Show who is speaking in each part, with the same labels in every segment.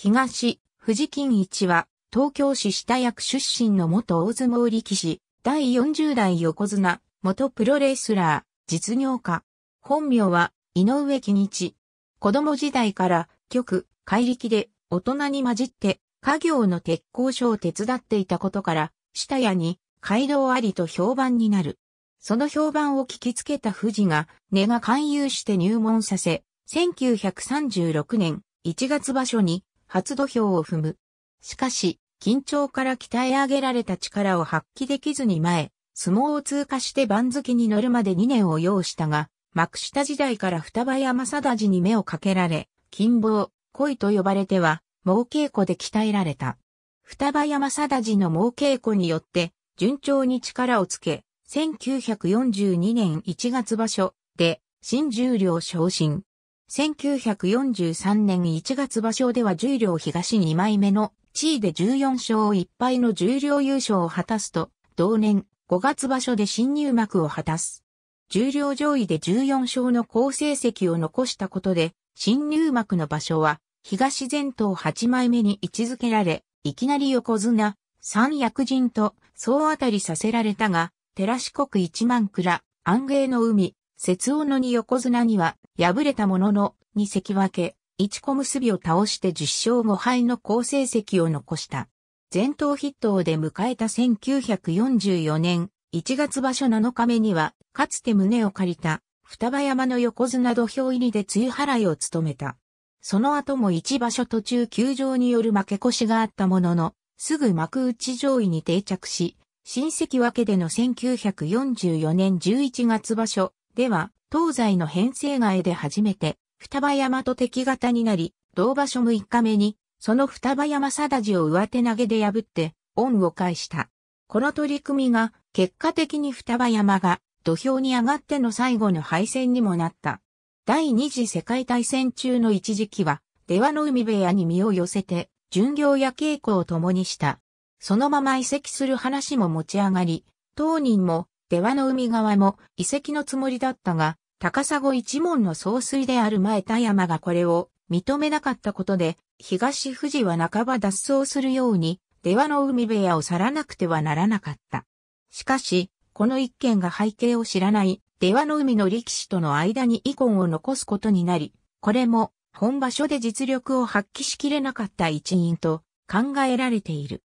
Speaker 1: 東、富士金一は、東京市下役出身の元大相撲力士、第40代横綱、元プロレスラー、実業家。本名は、井上金一。子供時代から、局、怪力で、大人に混じって、家業の鉄工所を手伝っていたことから、下屋に、街道ありと評判になる。その評判を聞きつけた富士が、根が勧誘して入門させ、1936年1月場所に初土俵を踏む。しかし、緊張から鍛え上げられた力を発揮できずに前、相撲を通過して番付に乗るまで2年を要したが、幕下時代から双葉山貞治に目をかけられ、金棒、恋と呼ばれては、猛稽古で鍛えられた。双葉山貞治の猛稽古によって、順調に力をつけ、1942年1月場所で、新十両昇進。1943年1月場所では十両東2枚目の地位で14勝1敗の十両優勝を果たすと、同年5月場所で新入幕を果たす。十両上位で14勝の好成績を残したことで、新入幕の場所は東前頭8枚目に位置づけられ、いきなり横綱、三役人と総当たりさせられたが、照らし国一万蔵、安芸の海、節王の二横綱には、敗れたものの、席関脇、一小結びを倒して10勝5敗の好成績を残した。全頭筆頭で迎えた1944年、1月場所7日目には、かつて胸を借りた、双葉山の横綱土俵入りで梅雨払いを務めた。その後も一場所途中休場による負け越しがあったものの、すぐ幕内上位に定着し、新関けでの1944年11月場所、では、東西の編成外で初めて、双葉山と敵方になり、同場所6日目に、その双葉山定ジを上手投げで破って、恩を返した。この取り組みが、結果的に双葉山が、土俵に上がっての最後の敗戦にもなった。第二次世界大戦中の一時期は、出羽の海部屋に身を寄せて、巡業や稽古を共にした。そのまま移籍する話も持ち上がり、当人も出羽の海側も遺跡のつもりだったが、高砂一門の総帥である前田山がこれを認めなかったことで、東富士は半ば脱走するように、出羽の海部屋を去らなくてはならなかった。しかし、この一件が背景を知らない出羽の海の力士との間に遺恨を残すことになり、これも本場所で実力を発揮しきれなかった一因と考えられている。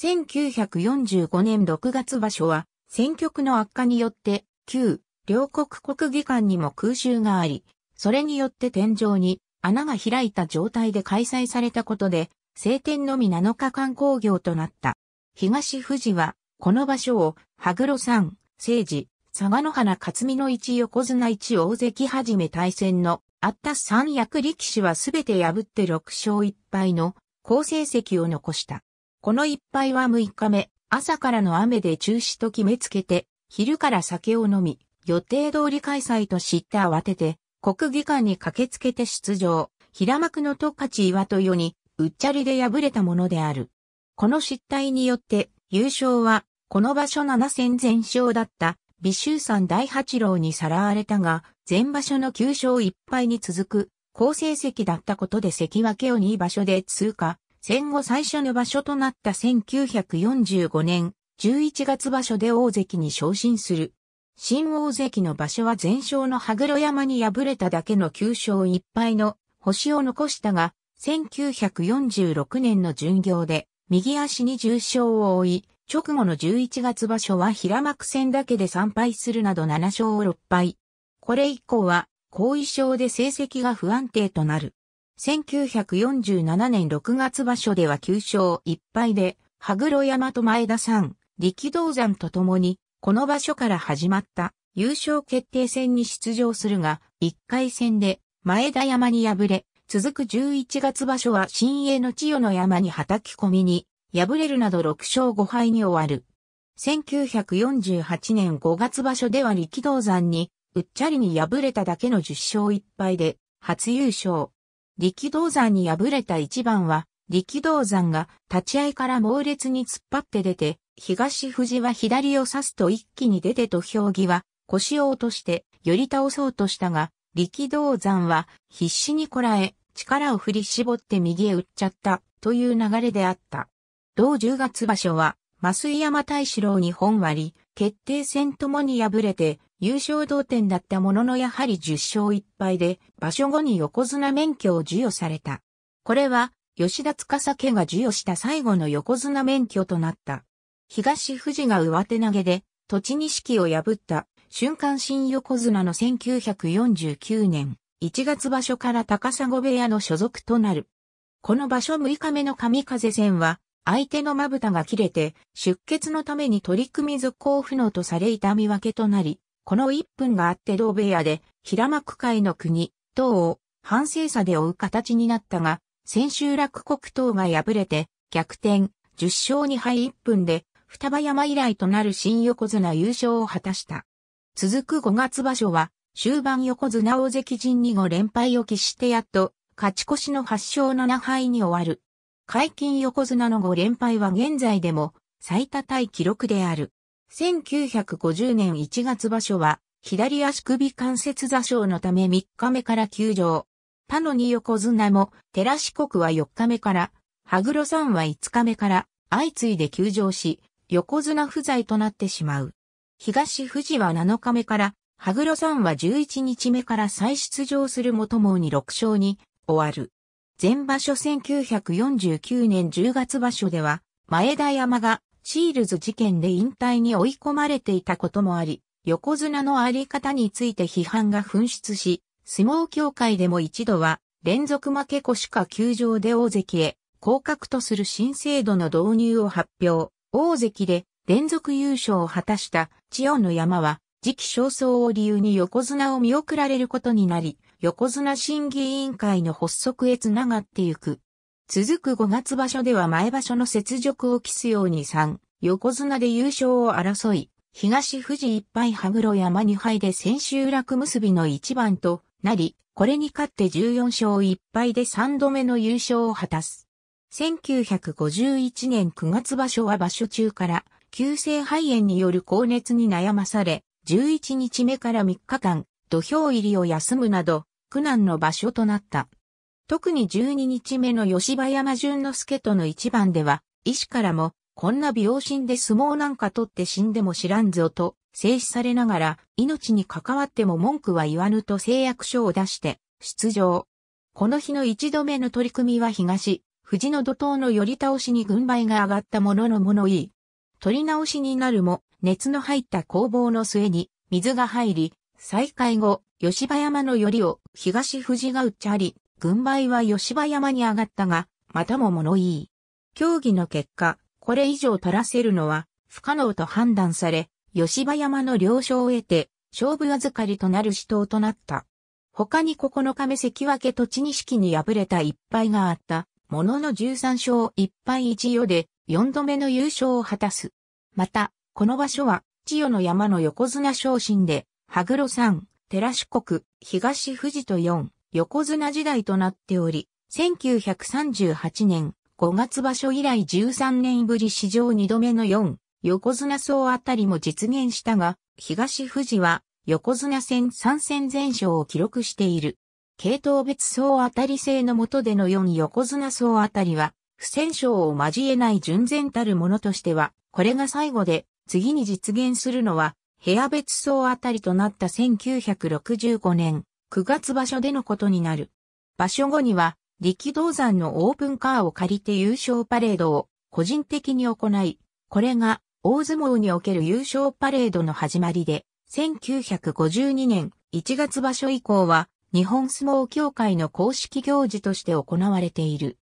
Speaker 1: 1945年6月場所は戦局の悪化によって、旧、両国国技館にも空襲があり、それによって天井に穴が開いた状態で開催されたことで、晴天のみ7日間工業となった。東富士は、この場所を、羽黒山、聖治、相模花勝美の一横綱一大関はじめ対戦の、あった三役力士はすべて破って6勝1敗の好成績を残した。この1敗は6日目、朝からの雨で中止と決めつけて、昼から酒を飲み、予定通り開催と知って慌てて、国技館に駆けつけて出場、平幕の十勝岩豊に、うっちゃりで敗れたものである。この失態によって、優勝は、この場所7戦全勝だった、尾州山大八郎にさらわれたが、前場所の9勝1敗に続く、好成績だったことで関脇を2場所で通過、戦後最初の場所となった1945年11月場所で大関に昇進する。新大関の場所は全勝の羽黒山に敗れただけの9勝1敗の星を残したが、1946年の巡業で右足に重傷を負い、直後の11月場所は平幕戦だけで3敗するなど7勝6敗。これ以降は後遺症で成績が不安定となる。1947年6月場所では9勝1敗で、羽黒山と前田さん、力道山と共に、この場所から始まった優勝決定戦に出場するが、1回戦で前田山に敗れ、続く11月場所は新鋭の千代の山に叩き込みに、敗れるなど6勝5敗に終わる。1948年5月場所では力道山に、うっちゃりに敗れただけの10勝1敗で、初優勝。力道山に敗れた一番は、力道山が立ち合いから猛烈に突っ張って出て、東富士は左を刺すと一気に出て土俵際、腰を落として寄り倒そうとしたが、力道山は必死にこらえ、力を振り絞って右へ打っちゃったという流れであった。同10月場所は、増井山大志郎に本割決定戦ともに敗れて、優勝同点だったもののやはり10勝1敗で、場所後に横綱免許を授与された。これは、吉田司家が授与した最後の横綱免許となった。東富士が上手投げで、栃錦を破った、瞬間新横綱の1949年、1月場所から高砂部屋の所属となる。この場所6日目の神風戦は、相手のまぶたが切れて、出血のために取り組み続行不能とされ痛み分けとなり、この一分があって同部屋で、平幕会の国、党を、反省差で追う形になったが、千秋楽国党が敗れて、逆転、10勝2敗1分で、双葉山以来となる新横綱優勝を果たした。続く5月場所は、終盤横綱大関陣に5連敗を喫してやっと、勝ち越しの8勝7敗に終わる。解禁横綱の5連敗は現在でも最多対記録である。1950年1月場所は、左足首関節座傷のため3日目から休場。他の二横綱も、寺四国は4日目から、羽黒さんは5日目から、相次いで休場し、横綱不在となってしまう。東富士は7日目から、羽黒さんは11日目から再出場するもともに6勝に終わる。前場所1949年10月場所では、前田山がシールズ事件で引退に追い込まれていたこともあり、横綱のあり方について批判が噴出し、相撲協会でも一度は連続負け越しか球場で大関へ降格とする新制度の導入を発表。大関で連続優勝を果たした千代の山は時期尚早を理由に横綱を見送られることになり、横綱審議委員会の発足へ繋がってゆく。続く5月場所では前場所の雪辱を期すように3、横綱で優勝を争い、東富士1敗羽黒山2敗で千秋楽結びの一番となり、これに勝って14勝1敗で3度目の優勝を果たす。1951年9月場所は場所中から、急性肺炎による高熱に悩まされ、11日目から3日間、土俵入りを休むなど、苦難の場所となった。特に12日目の吉羽山淳之介との一番では、医師からも、こんな病心で相撲なんか取って死んでも知らんぞと、制止されながら、命に関わっても文句は言わぬと誓約書を出して、出場。この日の一度目の取り組みは東、藤の怒涛の寄り倒しに軍配が上がったものの物言い。取り直しになるも、熱の入った工房の末に、水が入り、再開後、吉羽山の寄りを東藤が打ち張り、軍配は吉羽山に上がったが、またも物言い。協議の結果、これ以上取らせるのは不可能と判断され、吉羽山の了承を得て、勝負預かりとなる死闘となった。他に9日目関脇栃錦に敗れた一敗があった、ものの13勝1敗1与で4度目の優勝を果たす。また、この場所は、千代の山の横綱昇進で、羽黒山、寺四国、東富士と4、横綱時代となっており、1938年5月場所以来13年ぶり史上2度目の4、横綱総あたりも実現したが、東富士は横綱戦3戦全勝を記録している。系統別総あたり制の下での4横綱総あたりは、不戦勝を交えない純然たるものとしては、これが最後で、次に実現するのは、部屋別総あたりとなった1965年、9月場所でのことになる。場所後には、力道山のオープンカーを借りて優勝パレードを個人的に行い、これが大相撲における優勝パレードの始まりで、1952年1月場所以降は日本相撲協会の公式行事として行われている。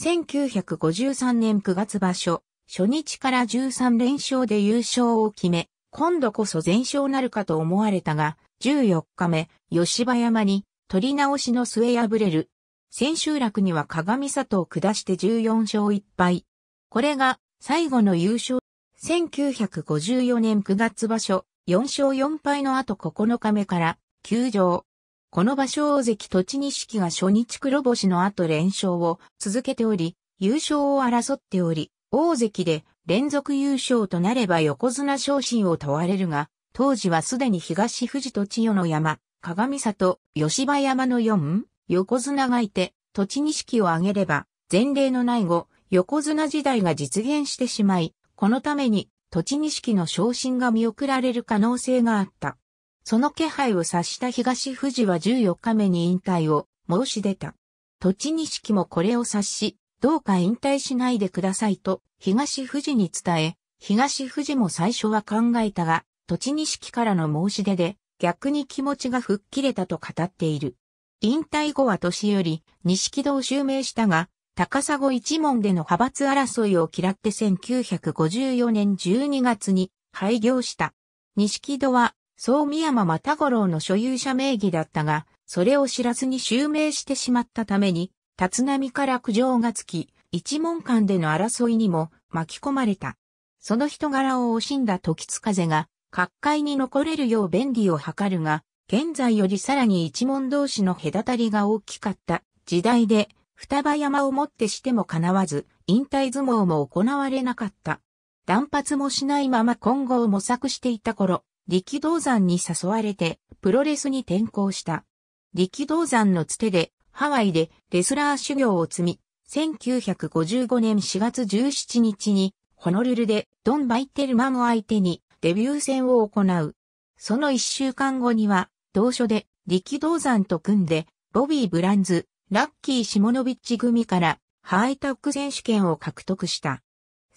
Speaker 1: 1953年9月場所、初日から13連勝で優勝を決め、今度こそ全勝なるかと思われたが、14日目、吉葉山に、取り直しの末敗れる。千秋楽には鏡里を下して14勝1敗。これが、最後の優勝。1954年9月場所、4勝4敗の後9日目から、休場。この場所大関栃錦が初日黒星の後連勝を続けており、優勝を争っており、大関で連続優勝となれば横綱昇進を問われるが、当時はすでに東富士と千代の山、鏡里、吉羽山の四、横綱がいて、土地錦を挙げれば、前例のない後、横綱時代が実現してしまい、このために、土地錦の昇進が見送られる可能性があった。その気配を察した東富士は14日目に引退を申し出た。土地錦もこれを察し、どうか引退しないでくださいと東富士に伝え、東富士も最初は考えたが、地木式からの申し出で、逆に気持ちが吹っ切れたと語っている。引退後は年より、錦戸を襲名したが、高砂一門での派閥争いを嫌って1954年12月に廃業した。錦戸は、総宮山又五郎の所有者名義だったが、それを知らずに襲名してしまったために、立浪から苦情がつき、一門間での争いにも巻き込まれた。その人柄を惜しんだ時津風が、各界に残れるよう便利を図るが、現在よりさらに一門同士の隔たりが大きかった時代で、双葉山をもってしても叶わず、引退相撲も行われなかった。断髪もしないまま今後を模索していた頃、力道山に誘われて、プロレスに転向した。力道山のつてで、ハワイでレスラー修行を積み、1955年4月17日に、ホノルルでドン・バイテルマム相手にデビュー戦を行う。その一週間後には、同所で力道山と組んで、ボビー・ブランズ、ラッキー・シモノビッチ組からハイタック選手権を獲得した。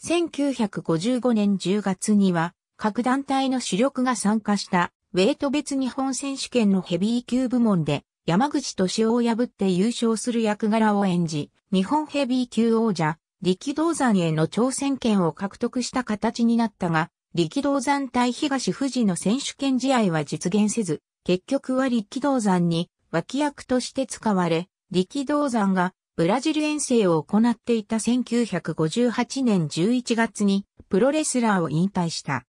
Speaker 1: 1955年10月には、各団体の主力が参加したウェイト別日本選手権のヘビー級部門で山口敏夫を破って優勝する役柄を演じ、日本ヘビー級王者、力道山への挑戦権を獲得した形になったが、力道山対東富士の選手権試合は実現せず、結局は力道山に脇役として使われ、力道山がブラジル遠征を行っていた1958年11月にプロレスラーを引退した。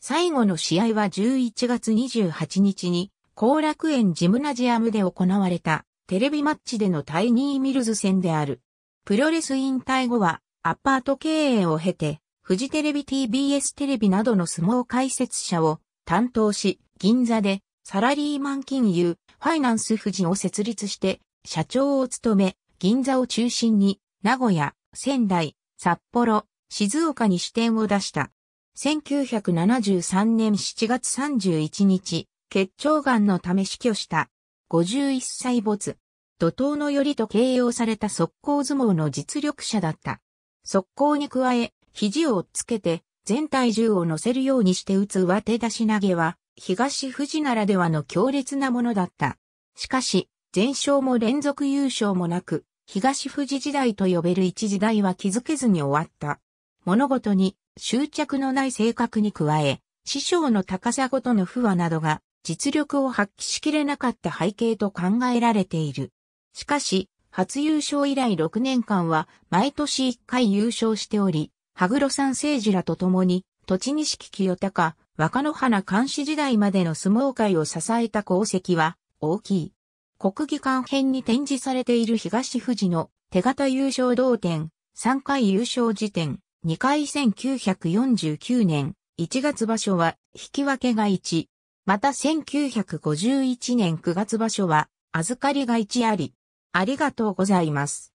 Speaker 1: 最後の試合は11月28日に後楽園ジムナジアムで行われたテレビマッチでのタイニー・ミルズ戦である。プロレス引退後はアパート経営を経てフジテレビ TBS テレビなどの相撲解説者を担当し、銀座でサラリーマン金融、ファイナンス富士を設立して、社長を務め、銀座を中心に、名古屋、仙台、札幌、静岡に支店を出した。1973年7月31日、結腸がんのため死去した。51歳没。怒涛のよりと形容された速攻相撲の実力者だった。速攻に加え、肘をつけて全体重を乗せるようにして打つ上手出し投げは、東富士ならではの強烈なものだった。しかし、全勝も連続優勝もなく、東富士時代と呼べる一時代は気づけずに終わった。物事に執着のない性格に加え、師匠の高さごとの不和などが実力を発揮しきれなかった背景と考えられている。しかし、初優勝以来6年間は毎年1回優勝しており、羽黒山政治らと共に、栃錦清高、若野花監視時代までの相撲界を支えた功績は大きい。国技館編に展示されている東富士の手形優勝同点、3回優勝時点、2回1949年、1月場所は引き分けが1。また1951年9月場所は預かりが1あり。ありがとうございます。